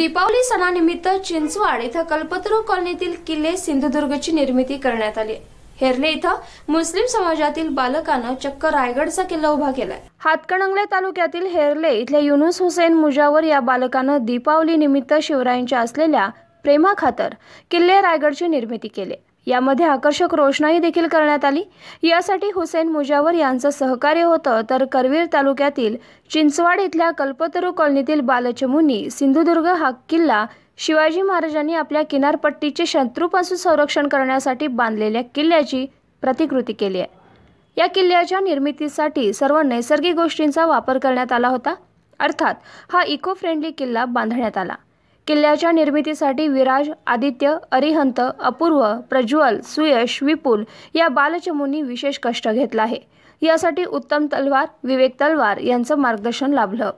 दीपावली सणानिमित्त चिंचवाड इथं कल्पतरू कॉलनीतील किल्ले सिंधुदुर्गची निर्मिती करण्यात आली हेरले इथं मुस्लिम समाजातील बालकानं चक्क रायगडचा किल्ला उभा केलाय हातकणंगले तालुक्यातील हेरले इथल्या युनुस हुसेन मुजावर या बालकानं दीपावली निमित्त शिवरायांच्या असलेल्या प्रेमाखातर किल्ले रायगडची निर्मिती केली यामध्ये आकर्षक रोषणाई देखील करण्यात आली यासाठी हुसेन मुजावर यांचं सहकार्य होतं तर करवीर तालुक्यातील चिंचवाड इथल्या कल्पतरू कॉलनीतील बालचमुनी सिंधुदुर्ग हा किल्ला शिवाजी महाराजांनी आपल्या किनारपट्टीचे शत्रूपासून संरक्षण करण्यासाठी बांधलेल्या किल्ल्याची प्रतिकृती केली आहे या किल्ल्याच्या निर्मितीसाठी सर्व नैसर्गिक गोष्टींचा वापर करण्यात आला होता अर्थात हा इको फ्रेंडली किल्ला बांधण्यात आला किल्ल्याच्या निर्मितीसाठी विराज आदित्य अरिहंत अपूर्व प्रज्वल सुयश विपुल या बालचमूंनी विशेष कष्ट घेतला आहे यासाठी उत्तम तलवार विवेक तलवार यांचं मार्गदर्शन लाभलं